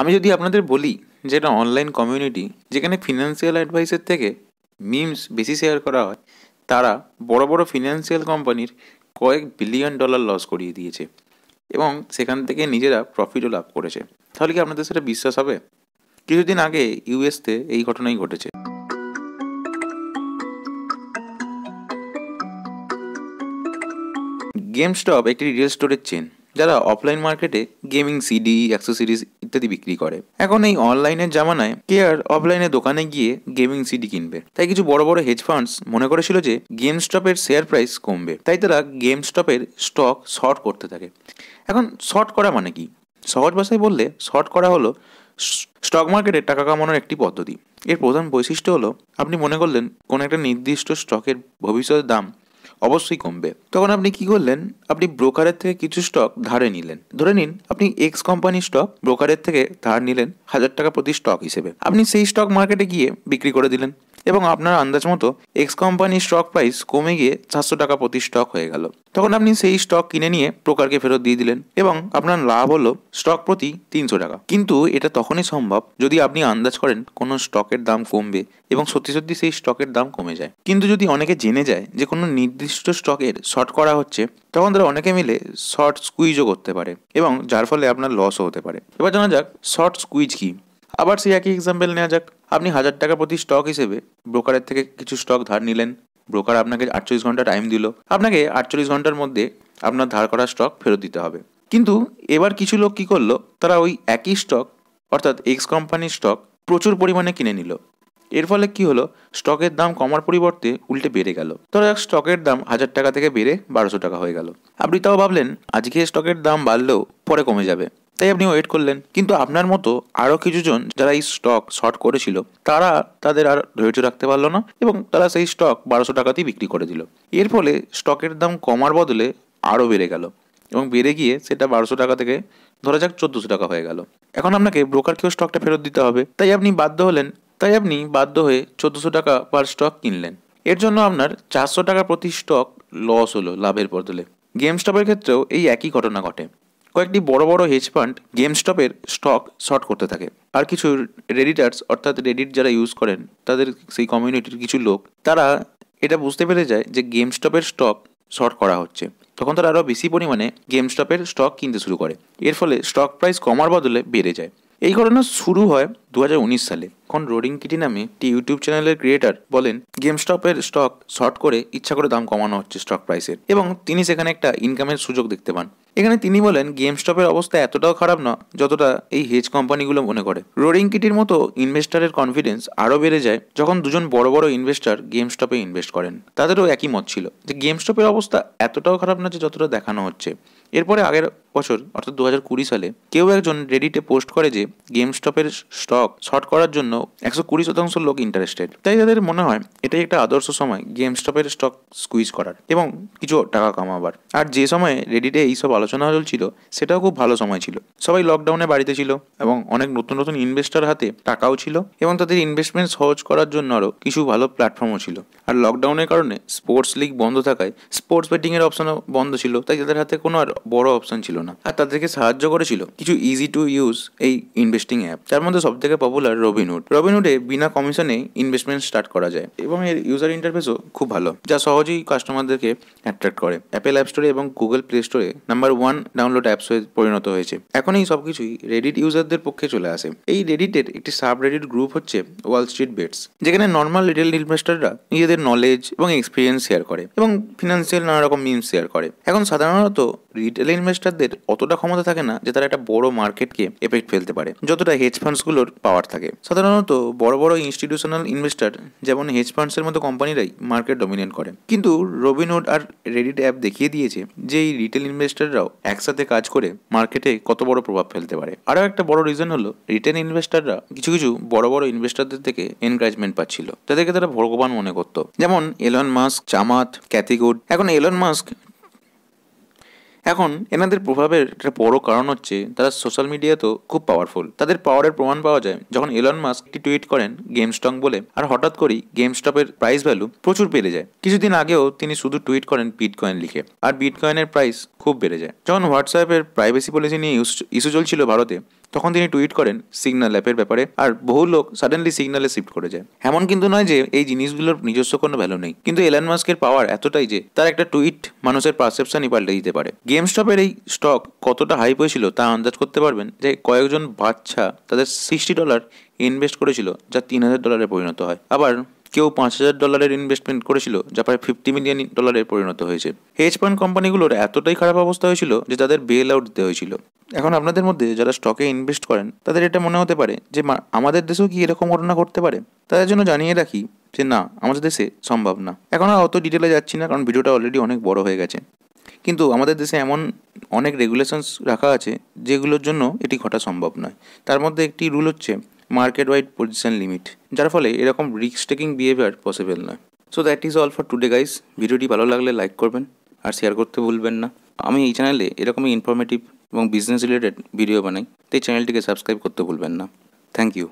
আমি যদি আপনাদের বলি যে এটা অনলাইন কমিউনিটি যেখানে ফিনান্সিয়াল অ্যাডভাইসের থেকে মিমস বেশি শেয়ার করা হয় তারা বড় বড় ফিনান্সিয়াল কোম্পানির কয়েক বিলিয়ন ডলার লস করিয়ে দিয়েছে এবং সেখান থেকে নিজেরা প্রফিটও লাভ করেছে তাহলে কি আপনাদের সেটা বিশ্বাস হবে কিছুদিন আগে ইউএসতে এই ঘটনাই ঘটেছে গেম স্টপ একটি রিয়েল স্টোরের চেন যারা অফলাইন মার্কেটে গেমিং সিডি অ্যাক্সেসরিজ ইত্যাদি বিক্রি করে এখন এই অনলাইনের জামানায় কে আর অফলাইনে দোকানে গিয়ে গেমিং সিডি কিনবে তাই কিছু বড় বড় হেজ ফান্ডস মনে করেছিল যে গেম স্টপের শেয়ার প্রাইস কমবে তাই তারা গেম স্টপের স্টক শর্ট করতে থাকে এখন শর্ট করা মানে কি সহজ ভাষায় বললে শর্ট করা হলো স্টক মার্কেটে টাকা কামানোর একটি পদ্ধতি এর প্রধান বৈশিষ্ট্য হলো আপনি মনে করলেন কোনো একটা নির্দিষ্ট স্টকের ভবিষ্যতের দাম অবশ্যই কমবে তখন আপনি কি করলেন আপনি ব্রোকারের থেকে কিছু স্টক ধারে নিলেন ধরে নিন আপনি এক্স কোম্পানির স্টক ব্রোকারের থেকে ধার নিলেন হাজার টাকা প্রতি স্টক হিসেবে আপনি সেই স্টক মার্কেটে গিয়ে বিক্রি করে দিলেন এবং আপনার আন্দাজ মতো এক্স কোম্পানির স্টক প্রাইস কমে গিয়ে চারশো টাকা প্রতি স্টক হয়ে গেল তখন আপনি সেই স্টক কিনে নিয়ে ব্রোকারকে ফেরত দিয়ে দিলেন এবং আপনার লাভ হলো স্টক প্রতি তিনশো টাকা কিন্তু এটা তখনই সম্ভব যদি আপনি আন্দাজ করেন কোনো স্টকের দাম কমবে এবং সত্যি সত্যি সেই স্টকের দাম কমে যায় কিন্তু যদি অনেকে জেনে যায় যে কোনো নির্দিষ্ট স্টকের শর্ট করা হচ্ছে তখন তারা অনেকে মিলে শর্ট স্কুইজও করতে পারে এবং যার ফলে আপনার লসও হতে পারে এবার জানা যাক শর্ট স্কুইজ কি আবার সেই একই এক্সাম্পল নেওয়া যাক আপনি হাজার টাকা প্রতি স্টক হিসেবে ব্রোকারের থেকে কিছু স্টক ধার নিলেন ব্রোকার আপনাকে আটচল্লিশ ঘন্টা টাইম দিল আপনাকে আটচল্লিশ ঘন্টার মধ্যে আপনার ধার করা স্টক ফেরত দিতে হবে কিন্তু এবার কিছু লোক কি করলো তারা ওই একই স্টক অর্থাৎ এক্স কোম্পানির স্টক প্রচুর পরিমাণে কিনে নিল এর ফলে কি হলো স্টকের দাম কমার পরিবর্তে উল্টে বেড়ে গেল তারা স্টকের দাম হাজার টাকা থেকে বেড়ে বারোশো টাকা হয়ে গেল আপনি তাও ভাবলেন আজকে স্টকের দাম বাড়লেও পরে কমে যাবে তাই আপনি ওয়েট করলেন কিন্তু আপনার মতো আরও কিছুজন যারা এই স্টক শর্ট করেছিল তারা তাদের আর ধৈর্য রাখতে পারলো না এবং তারা সেই স্টক বারোশো টাকাতেই বিক্রি করে দিল এর ফলে স্টকের দাম কমার বদলে আরও বেড়ে গেল এবং বেড়ে গিয়ে সেটা বারোশো টাকা থেকে ধরা যাক চোদ্দোশো টাকা হয়ে গেল এখন আপনাকে ব্রোকারকেও স্টকটা ফেরত দিতে হবে তাই আপনি বাধ্য হলেন তাই আপনি বাধ্য হয়ে চোদ্দোশো টাকা পার স্টক কিনলেন এর জন্য আপনার চারশো টাকা প্রতি স্টক লস হলো লাভের বদলে গেম স্টপের ক্ষেত্রেও এই একই ঘটনা ঘটে কয়েকটি বড় বড় হেজ ফান্ড গেমস্টপের স্টক শর্ট করতে থাকে আর কিছু রেডিটার্স অর্থাৎ রেডিট যারা ইউজ করেন তাদের সেই কমিউনিটির কিছু লোক তারা এটা বুঝতে পেরে যায় যে গেমস্টপের স্টক শর্ট করা হচ্ছে তখন তারা আরও বেশি পরিমাণে গেমস্টপের স্টক কিনতে শুরু করে এর ফলে স্টক প্রাইস কমার বদলে বেড়ে যায় এই ঘটনা শুরু হয় দু সালে তখন রোডিং কিটি নামে একটি ইউটিউব চ্যানেলের ক্রিয়েটার বলেন গেম স্টপের স্টক শর্ট করে ইচ্ছা করে দাম কমানো হচ্ছে স্টক প্রাইসের এবং তিনি সেখানে একটা ইনকামের সুযোগ দেখতে পান এখানে তিনি বলেন গেম স্টপের অবস্থা এতটাও খারাপ না যতটা এই হেজ কোম্পানিগুলো মনে করে রোডিং কিটির মতো ইনভেস্টারের কনফিডেন্স আরও বেড়ে যায় যখন দুজন বড় বড় ইনভেস্টার গেম স্টপে ইনভেস্ট করেন তাদেরও একই মত ছিল যে গেম স্টপের অবস্থা এতটাও খারাপ না যে যতটা দেখানো হচ্ছে এরপরে আগের বছর অর্থাৎ দু সালে কেউ একজন রেডিটে পোস্ট করে যে গেম স্টপের স্টক শর্ট করার জন্য একশো কুড়ি শতাংশ লোক ইন্টারেস্টেড তাই তাদের মনে হয় এটাই একটা আদর্শ সময় গেম স্টপের স্টক স্কুইজ করার এবং কিছু টাকা কামাবার আর যে সময়ে রেডিটে এইসব আলোচনা চলছিল সেটাও খুব ভালো সময় ছিল সবাই লকডাউনে বাড়িতে ছিল এবং অনেক নতুন নতুন ইনভেস্টার হাতে টাকাও ছিল এবং তাদের ইনভেস্টমেন্ট সহজ করার জন্য আরও কিছু ভালো প্ল্যাটফর্মও ছিল আর লকডাউনের কারণে স্পোর্টস লিগ বন্ধ থাকায় স্পোর্টস বেটিংয়ের অপশনও বন্ধ ছিল তাই তাদের হাতে কোনো আর বড় অপশন ছিল না আর তাদেরকে সাহায্য করেছিল কিছু ইজি টু ইউজ এই ইনভেস্টিং অ্যাপ তার মধ্যে সবথেকে পপুলার রবিনহুড রবিনহুডে বিনা কমিশনে ইনভেস্টমেন্ট স্টার্ট করা যায় এবং এর ইউজার ইন্টারফেসও খুব ভালো যা সহজেই কাস্টমারদেরকে অ্যাট্রাক্ট করে অ্যাপেল অ্যাপ স্টোরে এবং গুগল প্লে স্টোরে নাম্বার ওয়ান ডাউনলোড অ্যাপস হয়ে পরিণত হয়েছে এখন এই সব কিছুই রেডিট ইউজারদের পক্ষে চলে আসে এই রেডিটের একটি সাব রেডিট গ্রুপ হচ্ছে ওয়াল স্ট্রিট বেটস যেখানে নর্মাল রিটেল ইনভেস্টাররা নিজেদের নলেজ এবং এক্সপিরিয়েন্স শেয়ার করে এবং ফিনান্সিয়াল নানা রকম মিমস শেয়ার করে এখন সাধারণত রিটেল ইনভেস্টারদের অতটা ক্ষমতা থাকে না যে তারা একটা বড় মার্কেটকে এফেক্ট ফেলতে পারে যতটা হেজ ফান্ডসগুলোর পাওয়ার থাকে সাধারণত সাধারণত বড় বড় ইনস্টিটিউশনাল ইনভেস্টার যেমন হেজ ফান্ডসের মতো কোম্পানিরাই মার্কেট ডমিনেট করে কিন্তু রবিনোড আর রেডিট অ্যাপ দেখিয়ে দিয়েছে যে এই রিটেল ইনভেস্টাররাও একসাথে কাজ করে মার্কেটে কত বড় প্রভাব ফেলতে পারে আরও একটা বড় রিজন হলো রিটেল ইনভেস্টাররা কিছু কিছু বড় বড় ইনভেস্টারদের থেকে এনকারেজমেন্ট পাচ্ছিল তাদেরকে তারা ভগবান মনে করত যেমন এলন মাস্ক চামাত ক্যাথিগুড এখন এলন মাস্ক এখন এনাদের প্রভাবের একটা বড় কারণ হচ্ছে তারা সোশ্যাল মিডিয়াতেও খুব পাওয়ারফুল তাদের পাওয়ারের প্রমাণ পাওয়া যায় যখন এলন মাস্ক একটি টুইট করেন গেম স্টং বলে আর হঠাৎ করেই গেম স্টপের প্রাইস ভ্যালু প্রচুর বেড়ে যায় কিছুদিন আগেও তিনি শুধু টুইট করেন বিটকয়েন লিখে আর বিটকয়েনের প্রাইস খুব বেড়ে যায় যখন হোয়াটসঅ্যাপের প্রাইভেসি পলিসি নিয়ে ইস্যু চলছিল ভারতে তখন তিনি টুইট করেন সিগনাল অ্যাপের ব্যাপারে আর বহু লোক সাডেনলি সিগনালে শিফট করে যায় এমন কিন্তু নয় যে এই জিনিসগুলোর নিজস্ব কোনো ভ্যালু নেই কিন্তু এলান মাস্কের পাওয়ার এতটাই যে তার একটা টুইট মানুষের পারসেপশনই পাল্টে দিতে পারে গেমস্টপের এই স্টক কতটা হাইপ হয়েছিল তা আন্দাজ করতে পারবেন যে কয়েকজন বাচ্চা তাদের সিক্সটি ডলার ইনভেস্ট করেছিল যা তিন হাজার ডলারে পরিণত হয় আবার কেউ পাঁচ হাজার ডলারের ইনভেস্টমেন্ট করেছিল যা প্রায় ফিফটি মিলিয়ন ডলারে পরিণত হয়েছে হেজ ফান্ড কোম্পানিগুলোর এতটাই খারাপ অবস্থা হয়েছিল যে তাদের বেল আউট দিতে হয়েছিল এখন আপনাদের মধ্যে যারা স্টকে ইনভেস্ট করেন তাদের এটা মনে হতে পারে যে আমাদের দেশেও কি এরকম ঘটনা ঘটতে পারে তাদের জন্য জানিয়ে রাখি যে না আমাদের দেশে সম্ভব না এখন আর অত ডিটেলে যাচ্ছি না কারণ ভিডিওটা অলরেডি অনেক বড় হয়ে গেছে কিন্তু আমাদের দেশে এমন অনেক রেগুলেশনস রাখা আছে যেগুলোর জন্য এটি ঘটা সম্ভব নয় তার মধ্যে একটি রুল হচ্ছে মার্কেট ওয়াইড পজিশন লিমিট যার ফলে এরকম রিক্স টেকিং বিহেভিয়ার পসিবল নয় so that is all for today guys ভিডিওটি ভালো লাগলে লাইক করবেন আর শেয়ার করতে ভুলবেন না আমি এই চ্যানেলে এরকমই ইনফরমেটিভ এবং বিজনেস রিলেটেড ভিডিও বানাই তাই চ্যানেলটিকে সাবস্ক্রাইব করতে ভুলবেন না থ্যাংক ইউ